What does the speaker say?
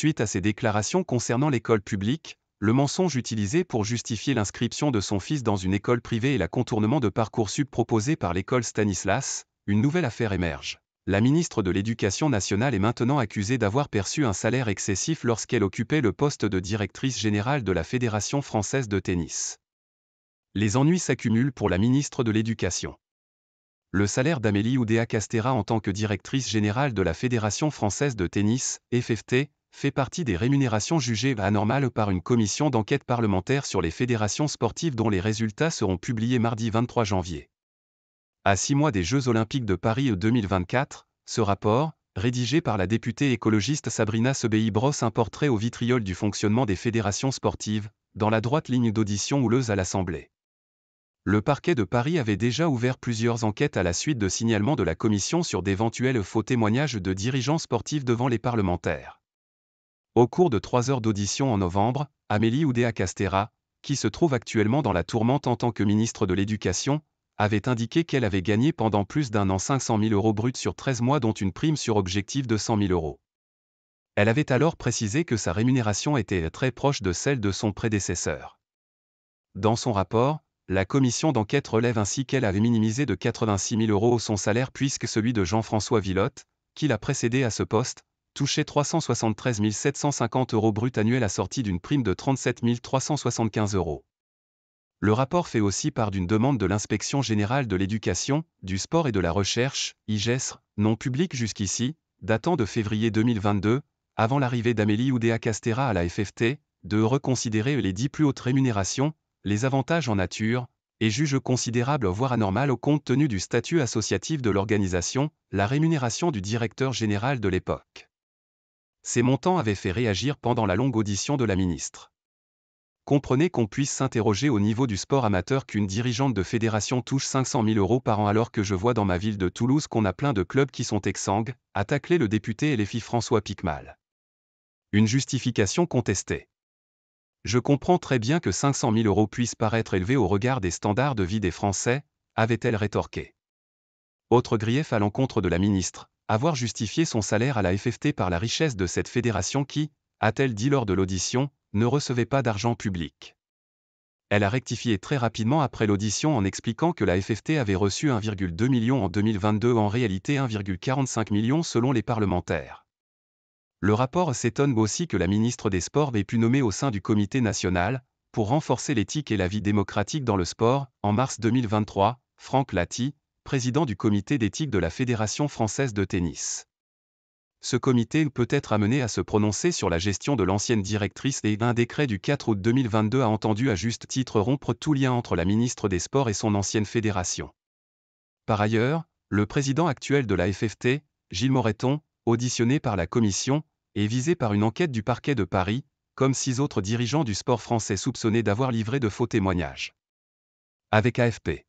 Suite à ses déclarations concernant l'école publique, le mensonge utilisé pour justifier l'inscription de son fils dans une école privée et la contournement de parcours proposé par l'école Stanislas, une nouvelle affaire émerge. La ministre de l'Éducation nationale est maintenant accusée d'avoir perçu un salaire excessif lorsqu'elle occupait le poste de directrice générale de la Fédération française de tennis. Les ennuis s'accumulent pour la ministre de l'Éducation. Le salaire d'Amélie Oudéa Castera en tant que directrice générale de la Fédération française de tennis, FFT, fait partie des rémunérations jugées anormales par une commission d'enquête parlementaire sur les fédérations sportives dont les résultats seront publiés mardi 23 janvier. À six mois des Jeux olympiques de Paris 2024, ce rapport, rédigé par la députée écologiste Sabrina sebéi brosse un portrait au vitriol du fonctionnement des fédérations sportives, dans la droite ligne d'audition houleuse à l'Assemblée. Le parquet de Paris avait déjà ouvert plusieurs enquêtes à la suite de signalements de la commission sur d'éventuels faux témoignages de dirigeants sportifs devant les parlementaires. Au cours de trois heures d'audition en novembre, Amélie Oudéa-Castera, qui se trouve actuellement dans la tourmente en tant que ministre de l'Éducation, avait indiqué qu'elle avait gagné pendant plus d'un an 500 000 euros bruts sur 13 mois dont une prime sur objectif de 100 000 euros. Elle avait alors précisé que sa rémunération était très proche de celle de son prédécesseur. Dans son rapport, la commission d'enquête relève ainsi qu'elle avait minimisé de 86 000 euros son salaire puisque celui de Jean-François Villotte, qui l'a précédé à ce poste, touchait 373 750 euros bruts annuels assorti d'une prime de 37 375 euros. Le rapport fait aussi part d'une demande de l'inspection générale de l'éducation, du sport et de la recherche, IGESR, non publique jusqu'ici, datant de février 2022, avant l'arrivée d'Amélie Oudéa Castera à la FFT, de reconsidérer les dix plus hautes rémunérations, les avantages en nature, et juge considérable voire anormal au compte tenu du statut associatif de l'organisation, la rémunération du directeur général de l'époque. Ces montants avaient fait réagir pendant la longue audition de la ministre. Comprenez qu'on puisse s'interroger au niveau du sport amateur qu'une dirigeante de fédération touche 500 000 euros par an alors que je vois dans ma ville de Toulouse qu'on a plein de clubs qui sont exsangues, a taclé le député et François Piquemal. Une justification contestée. Je comprends très bien que 500 000 euros puissent paraître élevés au regard des standards de vie des Français, avait-elle rétorqué. Autre grief à l'encontre de la ministre, avoir justifié son salaire à la FFT par la richesse de cette fédération qui, a-t-elle dit lors de l'audition, ne recevait pas d'argent public. Elle a rectifié très rapidement après l'audition en expliquant que la FFT avait reçu 1,2 million en 2022, en réalité 1,45 million selon les parlementaires. Le rapport s'étonne aussi que la ministre des Sports ait pu nommer au sein du comité national, pour renforcer l'éthique et la vie démocratique dans le sport, en mars 2023, Franck Lati, président du comité d'éthique de la Fédération française de tennis. Ce comité peut être amené à se prononcer sur la gestion de l'ancienne directrice et un décret du 4 août 2022 a entendu à juste titre rompre tout lien entre la ministre des Sports et son ancienne fédération. Par ailleurs, le président actuel de la FFT, Gilles Moreton, auditionné par la commission, est visé par une enquête du parquet de Paris, comme six autres dirigeants du sport français soupçonnés d'avoir livré de faux témoignages. Avec AFP.